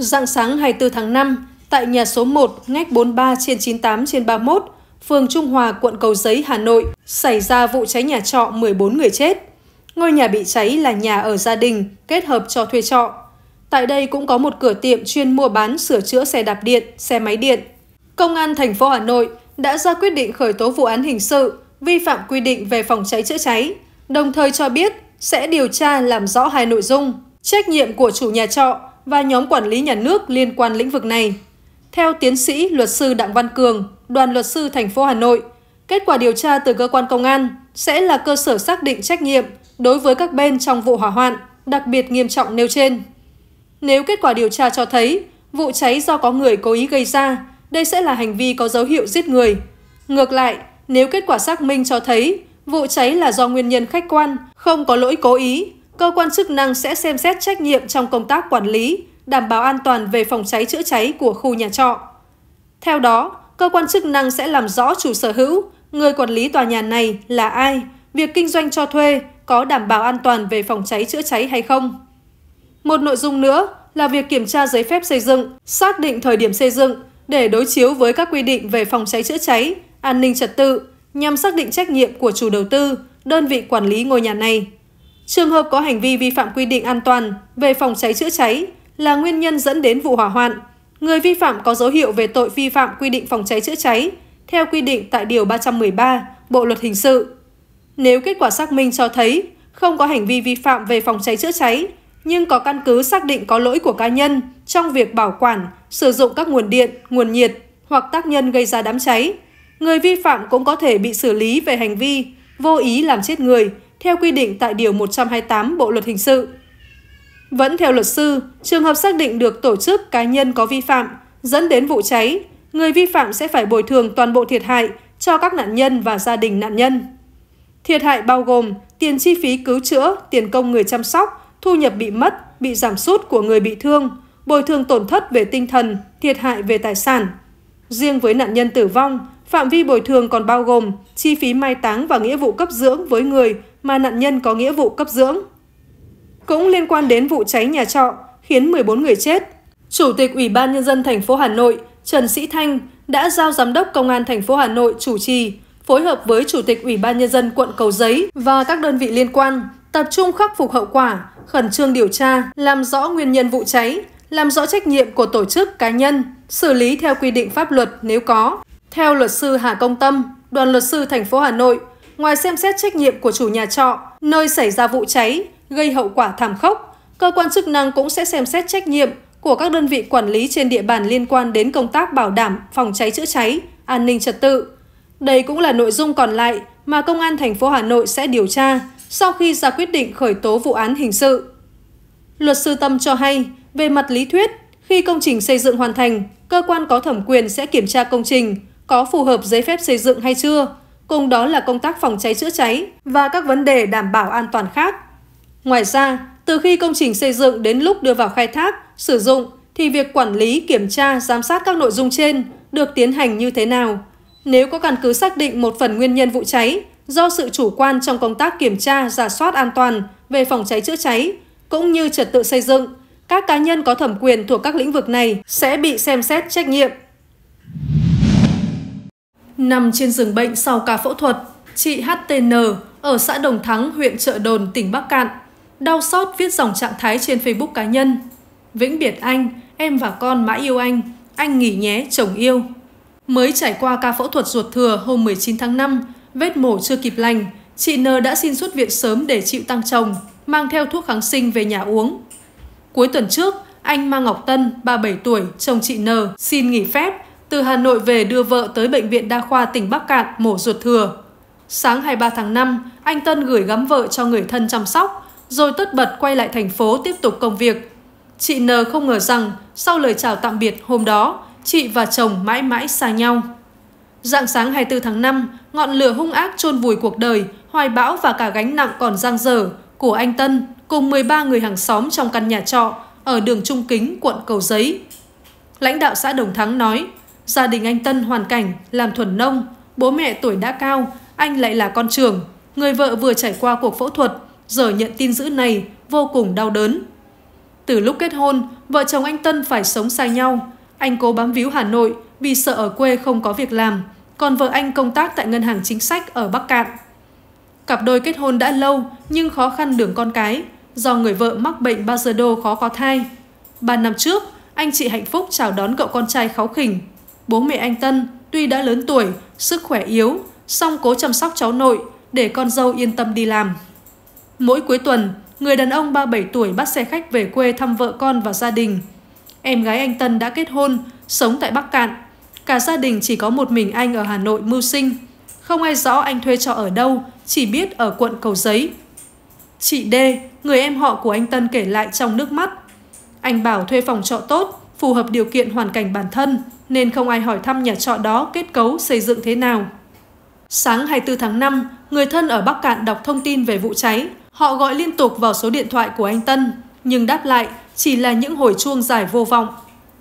Dạng sáng 24 tháng 5, tại nhà số 1, ngách 43 trên 98 trên 31, phường Trung Hòa, quận Cầu Giấy, Hà Nội, xảy ra vụ cháy nhà trọ 14 người chết. Ngôi nhà bị cháy là nhà ở gia đình, kết hợp cho thuê trọ. Tại đây cũng có một cửa tiệm chuyên mua bán sửa chữa xe đạp điện, xe máy điện. Công an thành phố Hà Nội đã ra quyết định khởi tố vụ án hình sự vi phạm quy định về phòng cháy chữa cháy, đồng thời cho biết sẽ điều tra làm rõ hai nội dung: trách nhiệm của chủ nhà trọ và nhóm quản lý nhà nước liên quan lĩnh vực này. Theo tiến sĩ luật sư Đặng Văn Cường, đoàn luật sư thành phố Hà Nội, kết quả điều tra từ cơ quan công an sẽ là cơ sở xác định trách nhiệm đối với các bên trong vụ hỏa hoạn đặc biệt nghiêm trọng nêu trên. Nếu kết quả điều tra cho thấy vụ cháy do có người cố ý gây ra, đây sẽ là hành vi có dấu hiệu giết người. Ngược lại, nếu kết quả xác minh cho thấy vụ cháy là do nguyên nhân khách quan, không có lỗi cố ý cơ quan chức năng sẽ xem xét trách nhiệm trong công tác quản lý, đảm bảo an toàn về phòng cháy chữa cháy của khu nhà trọ. Theo đó, cơ quan chức năng sẽ làm rõ chủ sở hữu, người quản lý tòa nhà này là ai, việc kinh doanh cho thuê có đảm bảo an toàn về phòng cháy chữa cháy hay không. Một nội dung nữa là việc kiểm tra giấy phép xây dựng, xác định thời điểm xây dựng để đối chiếu với các quy định về phòng cháy chữa cháy, an ninh trật tự nhằm xác định trách nhiệm của chủ đầu tư, đơn vị quản lý ngôi nhà này. Trường hợp có hành vi vi phạm quy định an toàn về phòng cháy chữa cháy là nguyên nhân dẫn đến vụ hỏa hoạn. Người vi phạm có dấu hiệu về tội vi phạm quy định phòng cháy chữa cháy theo quy định tại Điều 313 Bộ Luật Hình sự. Nếu kết quả xác minh cho thấy không có hành vi vi phạm về phòng cháy chữa cháy, nhưng có căn cứ xác định có lỗi của cá nhân trong việc bảo quản, sử dụng các nguồn điện, nguồn nhiệt hoặc tác nhân gây ra đám cháy, người vi phạm cũng có thể bị xử lý về hành vi vô ý làm chết người theo quy định tại Điều 128 Bộ Luật Hình sự. Vẫn theo luật sư, trường hợp xác định được tổ chức cá nhân có vi phạm dẫn đến vụ cháy, người vi phạm sẽ phải bồi thường toàn bộ thiệt hại cho các nạn nhân và gia đình nạn nhân. Thiệt hại bao gồm tiền chi phí cứu chữa, tiền công người chăm sóc, thu nhập bị mất, bị giảm sút của người bị thương, bồi thường tổn thất về tinh thần, thiệt hại về tài sản. Riêng với nạn nhân tử vong, phạm vi bồi thường còn bao gồm chi phí mai táng và nghĩa vụ cấp dưỡng với người mà nạn nhân có nghĩa vụ cấp dưỡng. Cũng liên quan đến vụ cháy nhà trọ khiến 14 người chết, Chủ tịch Ủy ban nhân dân thành phố Hà Nội Trần Sĩ Thanh đã giao giám đốc công an thành phố Hà Nội chủ trì phối hợp với chủ tịch Ủy ban nhân dân quận Cầu Giấy và các đơn vị liên quan tập trung khắc phục hậu quả, khẩn trương điều tra, làm rõ nguyên nhân vụ cháy, làm rõ trách nhiệm của tổ chức cá nhân, xử lý theo quy định pháp luật nếu có. Theo luật sư Hà Công Tâm, đoàn luật sư thành phố Hà Nội, ngoài xem xét trách nhiệm của chủ nhà trọ, nơi xảy ra vụ cháy, gây hậu quả thảm khốc, cơ quan chức năng cũng sẽ xem xét trách nhiệm của các đơn vị quản lý trên địa bàn liên quan đến công tác bảo đảm phòng cháy chữa cháy, an ninh trật tự. Đây cũng là nội dung còn lại mà Công an thành phố Hà Nội sẽ điều tra sau khi ra quyết định khởi tố vụ án hình sự. Luật sư Tâm cho hay, về mặt lý thuyết, khi công trình xây dựng hoàn thành, cơ quan có thẩm quyền sẽ kiểm tra công trình có phù hợp giấy phép xây dựng hay chưa cùng đó là công tác phòng cháy chữa cháy và các vấn đề đảm bảo an toàn khác. Ngoài ra, từ khi công trình xây dựng đến lúc đưa vào khai thác, sử dụng thì việc quản lý, kiểm tra, giám sát các nội dung trên được tiến hành như thế nào? Nếu có căn cứ xác định một phần nguyên nhân vụ cháy do sự chủ quan trong công tác kiểm tra, giả soát an toàn về phòng cháy chữa cháy cũng như trật tự xây dựng, các cá nhân có thẩm quyền thuộc các lĩnh vực này sẽ bị xem xét trách nhiệm. Nằm trên giường bệnh sau ca phẫu thuật, chị HTN ở xã Đồng Thắng, huyện Trợ Đồn, tỉnh Bắc Cạn, đau xót viết dòng trạng thái trên Facebook cá nhân. Vĩnh biệt anh, em và con mãi yêu anh, anh nghỉ nhé chồng yêu. Mới trải qua ca phẫu thuật ruột thừa hôm 19 tháng 5, vết mổ chưa kịp lành, chị N đã xin xuất viện sớm để chịu tăng chồng, mang theo thuốc kháng sinh về nhà uống. Cuối tuần trước, anh Ma Ngọc Tân, 37 tuổi, chồng chị N, xin nghỉ phép từ Hà Nội về đưa vợ tới Bệnh viện Đa khoa tỉnh Bắc Cạn mổ ruột thừa. Sáng 23 tháng 5, anh Tân gửi gắm vợ cho người thân chăm sóc, rồi tất bật quay lại thành phố tiếp tục công việc. Chị N không ngờ rằng, sau lời chào tạm biệt hôm đó, chị và chồng mãi mãi xa nhau. Dạng sáng 24 tháng 5, ngọn lửa hung ác chôn vùi cuộc đời, hoài bão và cả gánh nặng còn giang dở của anh Tân cùng 13 người hàng xóm trong căn nhà trọ ở đường Trung Kính, quận Cầu Giấy. Lãnh đạo xã Đồng Thắng nói, Gia đình anh Tân hoàn cảnh, làm thuần nông, bố mẹ tuổi đã cao, anh lại là con trưởng. Người vợ vừa trải qua cuộc phẫu thuật, giờ nhận tin dữ này vô cùng đau đớn. Từ lúc kết hôn, vợ chồng anh Tân phải sống xa nhau. Anh cố bám víu Hà Nội vì sợ ở quê không có việc làm, còn vợ anh công tác tại ngân hàng chính sách ở Bắc Cạn. Cặp đôi kết hôn đã lâu nhưng khó khăn đường con cái do người vợ mắc bệnh ba giờ đô khó có thai. Ba năm trước, anh chị hạnh phúc chào đón cậu con trai kháu khỉnh Bố mẹ anh Tân tuy đã lớn tuổi, sức khỏe yếu, song cố chăm sóc cháu nội để con dâu yên tâm đi làm. Mỗi cuối tuần, người đàn ông 37 tuổi bắt xe khách về quê thăm vợ con và gia đình. Em gái anh Tân đã kết hôn, sống tại Bắc Cạn. Cả gia đình chỉ có một mình anh ở Hà Nội mưu sinh. Không ai rõ anh thuê trọ ở đâu, chỉ biết ở quận Cầu Giấy. Chị D, người em họ của anh Tân kể lại trong nước mắt. Anh bảo thuê phòng trọ tốt, phù hợp điều kiện hoàn cảnh bản thân, nên không ai hỏi thăm nhà trọ đó kết cấu xây dựng thế nào. Sáng 24 tháng 5, người thân ở Bắc Cạn đọc thông tin về vụ cháy. Họ gọi liên tục vào số điện thoại của anh Tân, nhưng đáp lại chỉ là những hồi chuông dài vô vọng.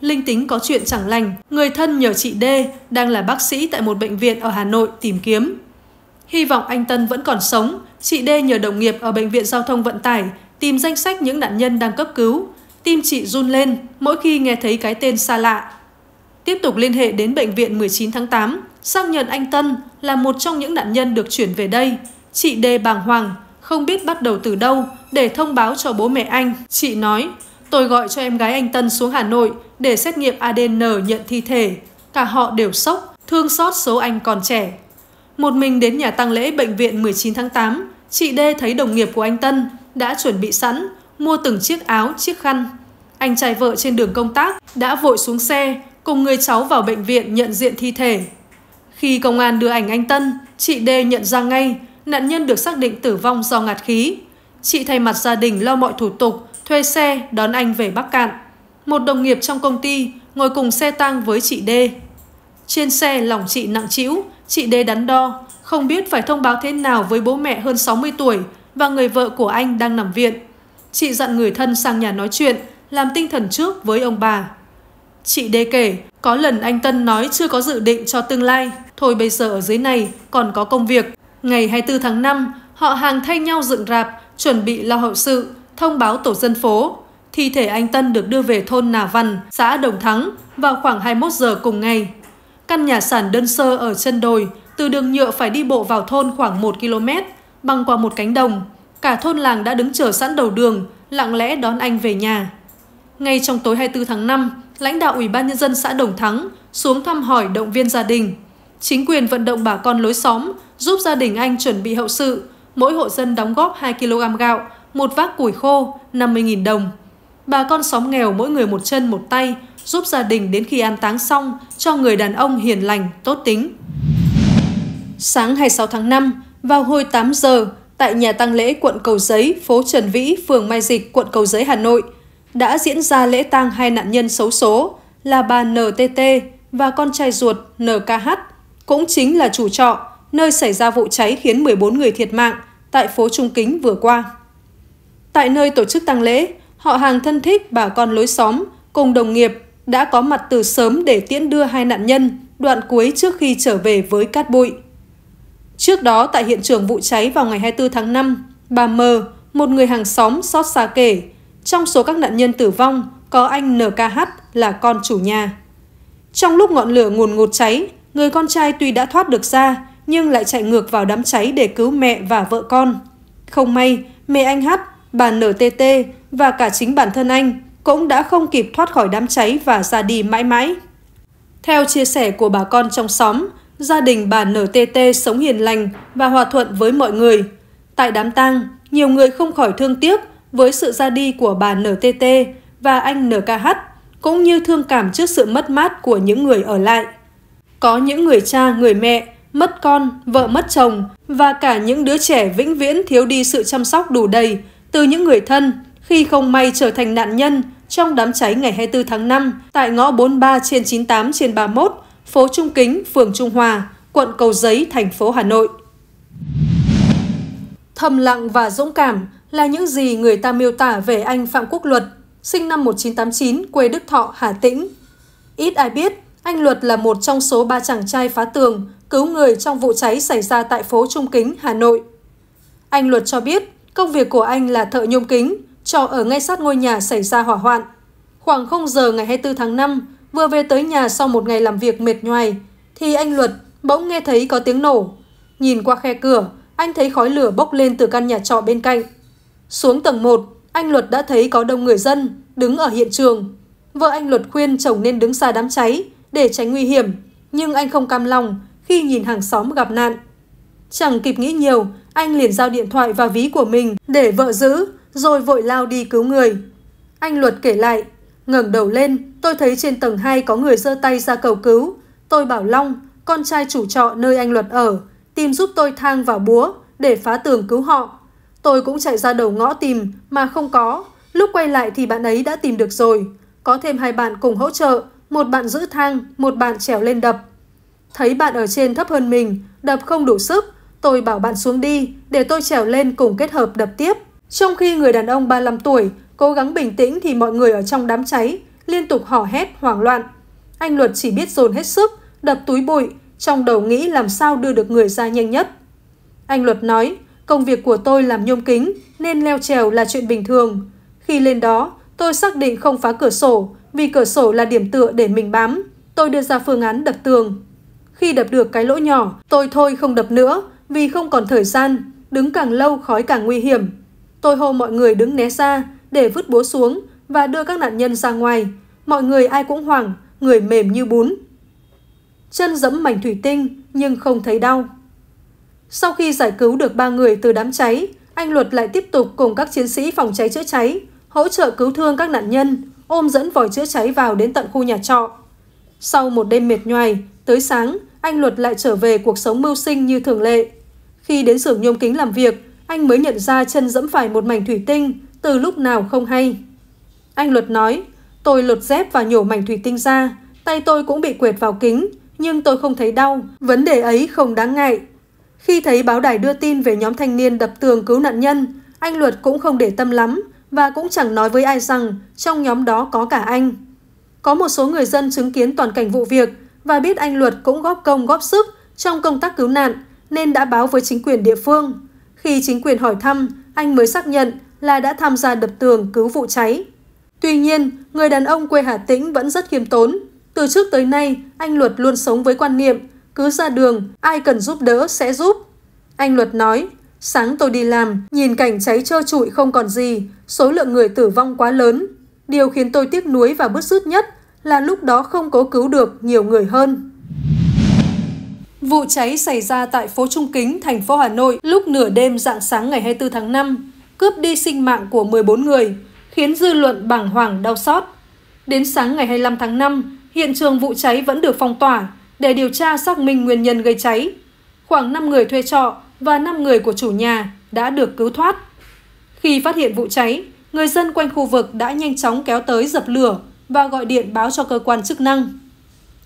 Linh tính có chuyện chẳng lành, người thân nhờ chị D đang là bác sĩ tại một bệnh viện ở Hà Nội tìm kiếm. Hy vọng anh Tân vẫn còn sống, chị D nhờ đồng nghiệp ở Bệnh viện Giao thông Vận tải tìm danh sách những nạn nhân đang cấp cứu. Tim chị run lên mỗi khi nghe thấy cái tên xa lạ tiếp tục liên hệ đến bệnh viện 19 tháng 8, xác nhận anh Tân là một trong những nạn nhân được chuyển về đây. Chị D bàng hoàng, không biết bắt đầu từ đâu để thông báo cho bố mẹ anh. Chị nói, tôi gọi cho em gái anh Tân xuống Hà Nội để xét nghiệm ADN nhận thi thể. Cả họ đều sốc, thương xót số anh còn trẻ. Một mình đến nhà tang lễ bệnh viện 19 tháng 8, chị Đê thấy đồng nghiệp của anh Tân đã chuẩn bị sẵn, mua từng chiếc áo, chiếc khăn. Anh trai vợ trên đường công tác đã vội xuống xe, cùng người cháu vào bệnh viện nhận diện thi thể. Khi công an đưa ảnh anh Tân, chị D nhận ra ngay nạn nhân được xác định tử vong do ngạt khí. Chị thay mặt gia đình lo mọi thủ tục, thuê xe đón anh về Bắc Cạn. Một đồng nghiệp trong công ty ngồi cùng xe tang với chị D. Trên xe lòng chị nặng trĩu, chị D đắn đo, không biết phải thông báo thế nào với bố mẹ hơn 60 tuổi và người vợ của anh đang nằm viện. Chị dặn người thân sang nhà nói chuyện, làm tinh thần trước với ông bà. Chị Đê kể, có lần anh Tân nói chưa có dự định cho tương lai, thôi bây giờ ở dưới này còn có công việc. Ngày 24 tháng 5, họ hàng thay nhau dựng rạp, chuẩn bị lo hậu sự, thông báo tổ dân phố. Thi thể anh Tân được đưa về thôn Nà Văn, xã Đồng Thắng vào khoảng 21 giờ cùng ngày. Căn nhà sản đơn sơ ở chân đồi, từ đường nhựa phải đi bộ vào thôn khoảng 1 km, băng qua một cánh đồng. Cả thôn làng đã đứng chờ sẵn đầu đường, lặng lẽ đón anh về nhà. Ngay trong tối 24 tháng 5, lãnh đạo Ủy ban Nhân dân xã Đồng Thắng xuống thăm hỏi động viên gia đình. Chính quyền vận động bà con lối xóm giúp gia đình anh chuẩn bị hậu sự, mỗi hộ dân đóng góp 2 kg gạo, một vác củi khô, 50.000 đồng. Bà con xóm nghèo mỗi người một chân một tay, giúp gia đình đến khi an táng xong cho người đàn ông hiền lành, tốt tính. Sáng 26 tháng 5, vào hồi 8 giờ, tại nhà tang lễ quận Cầu Giấy, phố Trần Vĩ, phường Mai Dịch, quận Cầu Giấy, Hà Nội – đã diễn ra lễ tang hai nạn nhân xấu số là bà NTT và con trai ruột NKH, cũng chính là chủ trọ, nơi xảy ra vụ cháy khiến 14 người thiệt mạng tại phố Trung Kính vừa qua. Tại nơi tổ chức tang lễ, họ hàng thân thích bà con lối xóm cùng đồng nghiệp đã có mặt từ sớm để tiễn đưa hai nạn nhân đoạn cuối trước khi trở về với cát bụi. Trước đó, tại hiện trường vụ cháy vào ngày 24 tháng 5, bà M, một người hàng xóm xót xa kể, trong số các nạn nhân tử vong, có anh NKH là con chủ nhà. Trong lúc ngọn lửa nguồn ngột cháy, người con trai tuy đã thoát được ra, nhưng lại chạy ngược vào đám cháy để cứu mẹ và vợ con. Không may, mẹ anh Hát, bà NTT và cả chính bản thân anh cũng đã không kịp thoát khỏi đám cháy và ra đi mãi mãi. Theo chia sẻ của bà con trong xóm, gia đình bà NTT sống hiền lành và hòa thuận với mọi người. Tại đám tang, nhiều người không khỏi thương tiếc với sự ra đi của bà NTT và anh NKH, cũng như thương cảm trước sự mất mát của những người ở lại. Có những người cha, người mẹ mất con, vợ mất chồng và cả những đứa trẻ vĩnh viễn thiếu đi sự chăm sóc đủ đầy từ những người thân khi không may trở thành nạn nhân trong đám cháy ngày 24 tháng 5 tại ngõ 43 trên 98 trên 31, phố Trung Kính, phường Trung Hòa, quận Cầu Giấy, thành phố Hà Nội. Thầm lặng và dũng cảm, là những gì người ta miêu tả về anh Phạm Quốc Luật, sinh năm 1989, quê Đức Thọ, Hà Tĩnh. Ít ai biết, anh Luật là một trong số ba chàng trai phá tường, cứu người trong vụ cháy xảy ra tại phố Trung Kính, Hà Nội. Anh Luật cho biết, công việc của anh là thợ nhôm kính, trọ ở ngay sát ngôi nhà xảy ra hỏa hoạn. Khoảng 0 giờ ngày 24 tháng 5, vừa về tới nhà sau một ngày làm việc mệt nhoài, thì anh Luật bỗng nghe thấy có tiếng nổ. Nhìn qua khe cửa, anh thấy khói lửa bốc lên từ căn nhà trọ bên cạnh. Xuống tầng 1, anh Luật đã thấy có đông người dân đứng ở hiện trường. Vợ anh Luật khuyên chồng nên đứng xa đám cháy để tránh nguy hiểm, nhưng anh không cam lòng khi nhìn hàng xóm gặp nạn. Chẳng kịp nghĩ nhiều, anh liền giao điện thoại và ví của mình để vợ giữ, rồi vội lao đi cứu người. Anh Luật kể lại, ngẩng đầu lên, tôi thấy trên tầng 2 có người giơ tay ra cầu cứu. Tôi bảo Long, con trai chủ trọ nơi anh Luật ở, tìm giúp tôi thang và búa để phá tường cứu họ. Tôi cũng chạy ra đầu ngõ tìm mà không có. Lúc quay lại thì bạn ấy đã tìm được rồi. Có thêm hai bạn cùng hỗ trợ, một bạn giữ thang, một bạn trèo lên đập. Thấy bạn ở trên thấp hơn mình, đập không đủ sức, tôi bảo bạn xuống đi để tôi trèo lên cùng kết hợp đập tiếp. Trong khi người đàn ông 35 tuổi cố gắng bình tĩnh thì mọi người ở trong đám cháy liên tục hò hét hoảng loạn. Anh Luật chỉ biết dồn hết sức, đập túi bụi, trong đầu nghĩ làm sao đưa được người ra nhanh nhất. Anh Luật nói, Công việc của tôi làm nhôm kính nên leo trèo là chuyện bình thường. Khi lên đó, tôi xác định không phá cửa sổ vì cửa sổ là điểm tựa để mình bám. Tôi đưa ra phương án đập tường. Khi đập được cái lỗ nhỏ, tôi thôi không đập nữa vì không còn thời gian. Đứng càng lâu khói càng nguy hiểm. Tôi hô mọi người đứng né ra để vứt búa xuống và đưa các nạn nhân ra ngoài. Mọi người ai cũng hoảng, người mềm như bún. Chân dẫm mảnh thủy tinh nhưng không thấy đau. Sau khi giải cứu được ba người từ đám cháy, anh Luật lại tiếp tục cùng các chiến sĩ phòng cháy chữa cháy hỗ trợ cứu thương các nạn nhân, ôm dẫn vòi chữa cháy vào đến tận khu nhà trọ. Sau một đêm mệt nhoài, tới sáng, anh Luật lại trở về cuộc sống mưu sinh như thường lệ. Khi đến xưởng nhôm kính làm việc, anh mới nhận ra chân dẫm phải một mảnh thủy tinh, từ lúc nào không hay. Anh Luật nói, tôi lột dép và nhổ mảnh thủy tinh ra, tay tôi cũng bị quệt vào kính, nhưng tôi không thấy đau, vấn đề ấy không đáng ngại. Khi thấy báo đài đưa tin về nhóm thanh niên đập tường cứu nạn nhân, anh Luật cũng không để tâm lắm và cũng chẳng nói với ai rằng trong nhóm đó có cả anh. Có một số người dân chứng kiến toàn cảnh vụ việc và biết anh Luật cũng góp công góp sức trong công tác cứu nạn nên đã báo với chính quyền địa phương. Khi chính quyền hỏi thăm, anh mới xác nhận là đã tham gia đập tường cứu vụ cháy. Tuy nhiên, người đàn ông quê Hà Tĩnh vẫn rất khiêm tốn. Từ trước tới nay, anh Luật luôn sống với quan niệm cứ ra đường, ai cần giúp đỡ sẽ giúp. Anh Luật nói, sáng tôi đi làm, nhìn cảnh cháy trơ trụi không còn gì, số lượng người tử vong quá lớn. Điều khiến tôi tiếc nuối và bứt rứt nhất là lúc đó không cố cứu được nhiều người hơn. Vụ cháy xảy ra tại phố Trung Kính, thành phố Hà Nội lúc nửa đêm dạng sáng ngày 24 tháng 5, cướp đi sinh mạng của 14 người, khiến dư luận bàng hoàng đau xót. Đến sáng ngày 25 tháng 5, hiện trường vụ cháy vẫn được phong tỏa, để điều tra xác minh nguyên nhân gây cháy. Khoảng 5 người thuê trọ và 5 người của chủ nhà đã được cứu thoát. Khi phát hiện vụ cháy, người dân quanh khu vực đã nhanh chóng kéo tới dập lửa và gọi điện báo cho cơ quan chức năng.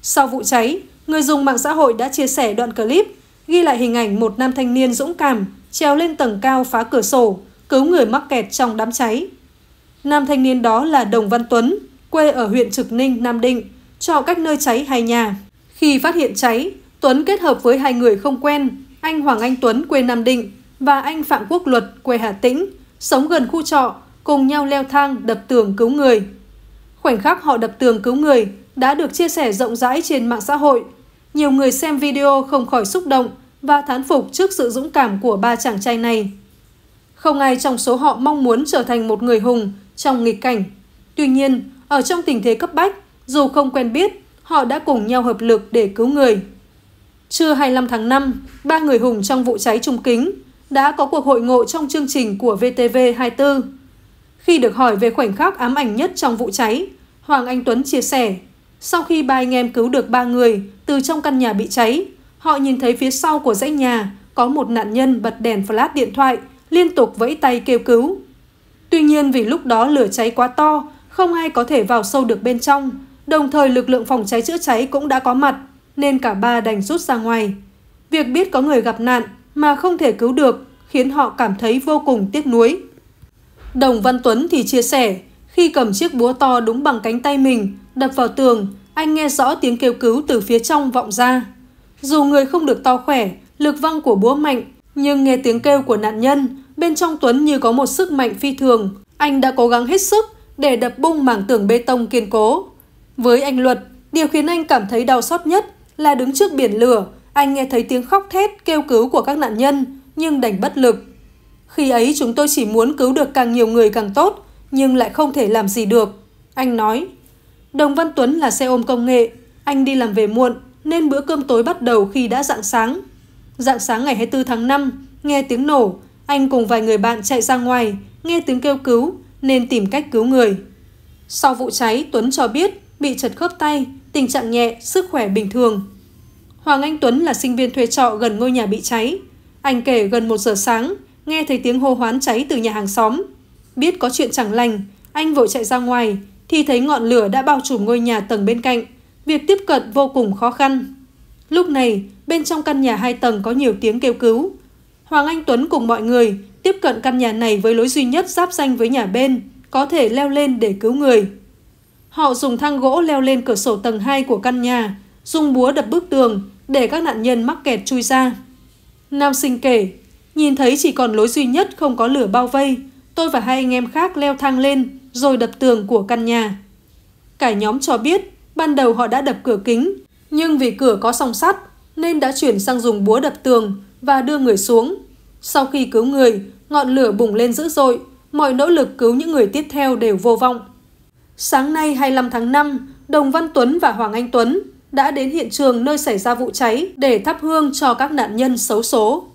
Sau vụ cháy, người dùng mạng xã hội đã chia sẻ đoạn clip ghi lại hình ảnh một nam thanh niên dũng cảm treo lên tầng cao phá cửa sổ, cứu người mắc kẹt trong đám cháy. Nam thanh niên đó là Đồng Văn Tuấn, quê ở huyện Trực Ninh, Nam Định, trọ cách nơi cháy hai nhà. Khi phát hiện cháy, Tuấn kết hợp với hai người không quen, anh Hoàng Anh Tuấn quê Nam Định và anh Phạm Quốc Luật quê Hà Tĩnh, sống gần khu trọ, cùng nhau leo thang đập tường cứu người. Khoảnh khắc họ đập tường cứu người đã được chia sẻ rộng rãi trên mạng xã hội. Nhiều người xem video không khỏi xúc động và thán phục trước sự dũng cảm của ba chàng trai này. Không ai trong số họ mong muốn trở thành một người hùng trong nghịch cảnh. Tuy nhiên, ở trong tình thế cấp bách, dù không quen biết họ đã cùng nhau hợp lực để cứu người. Trưa 25 tháng 5, ba người hùng trong vụ cháy trung kính đã có cuộc hội ngộ trong chương trình của VTV24. Khi được hỏi về khoảnh khắc ám ảnh nhất trong vụ cháy, Hoàng Anh Tuấn chia sẻ, sau khi ba anh em cứu được ba người từ trong căn nhà bị cháy, họ nhìn thấy phía sau của dãy nhà có một nạn nhân bật đèn flash điện thoại, liên tục vẫy tay kêu cứu. Tuy nhiên vì lúc đó lửa cháy quá to, không ai có thể vào sâu được bên trong, Đồng thời lực lượng phòng cháy chữa cháy cũng đã có mặt, nên cả ba đành rút ra ngoài. Việc biết có người gặp nạn mà không thể cứu được khiến họ cảm thấy vô cùng tiếc nuối. Đồng Văn Tuấn thì chia sẻ, khi cầm chiếc búa to đúng bằng cánh tay mình, đập vào tường, anh nghe rõ tiếng kêu cứu từ phía trong vọng ra. Dù người không được to khỏe, lực văng của búa mạnh, nhưng nghe tiếng kêu của nạn nhân, bên trong Tuấn như có một sức mạnh phi thường. Anh đã cố gắng hết sức để đập bung mảng tường bê tông kiên cố. Với anh Luật, điều khiến anh cảm thấy đau xót nhất là đứng trước biển lửa, anh nghe thấy tiếng khóc thét kêu cứu của các nạn nhân, nhưng đành bất lực. Khi ấy chúng tôi chỉ muốn cứu được càng nhiều người càng tốt, nhưng lại không thể làm gì được. Anh nói, Đồng Văn Tuấn là xe ôm công nghệ, anh đi làm về muộn nên bữa cơm tối bắt đầu khi đã rạng sáng. Rạng sáng ngày 24 tháng 5, nghe tiếng nổ, anh cùng vài người bạn chạy ra ngoài, nghe tiếng kêu cứu nên tìm cách cứu người. Sau vụ cháy, Tuấn cho biết bị chật khớp tay, tình trạng nhẹ, sức khỏe bình thường. Hoàng Anh Tuấn là sinh viên thuê trọ gần ngôi nhà bị cháy. Anh kể gần 1 giờ sáng, nghe thấy tiếng hô hoán cháy từ nhà hàng xóm. Biết có chuyện chẳng lành, anh vội chạy ra ngoài, thì thấy ngọn lửa đã bao trùm ngôi nhà tầng bên cạnh. Việc tiếp cận vô cùng khó khăn. Lúc này, bên trong căn nhà hai tầng có nhiều tiếng kêu cứu. Hoàng Anh Tuấn cùng mọi người tiếp cận căn nhà này với lối duy nhất giáp danh với nhà bên, có thể leo lên để cứu người. Họ dùng thang gỗ leo lên cửa sổ tầng 2 của căn nhà, dùng búa đập bức tường để các nạn nhân mắc kẹt chui ra. Nam sinh kể, nhìn thấy chỉ còn lối duy nhất không có lửa bao vây, tôi và hai anh em khác leo thang lên rồi đập tường của căn nhà. Cả nhóm cho biết ban đầu họ đã đập cửa kính, nhưng vì cửa có song sắt nên đã chuyển sang dùng búa đập tường và đưa người xuống. Sau khi cứu người, ngọn lửa bùng lên dữ dội, mọi nỗ lực cứu những người tiếp theo đều vô vọng. Sáng nay 25 tháng 5, Đồng Văn Tuấn và Hoàng Anh Tuấn đã đến hiện trường nơi xảy ra vụ cháy để thắp hương cho các nạn nhân xấu số.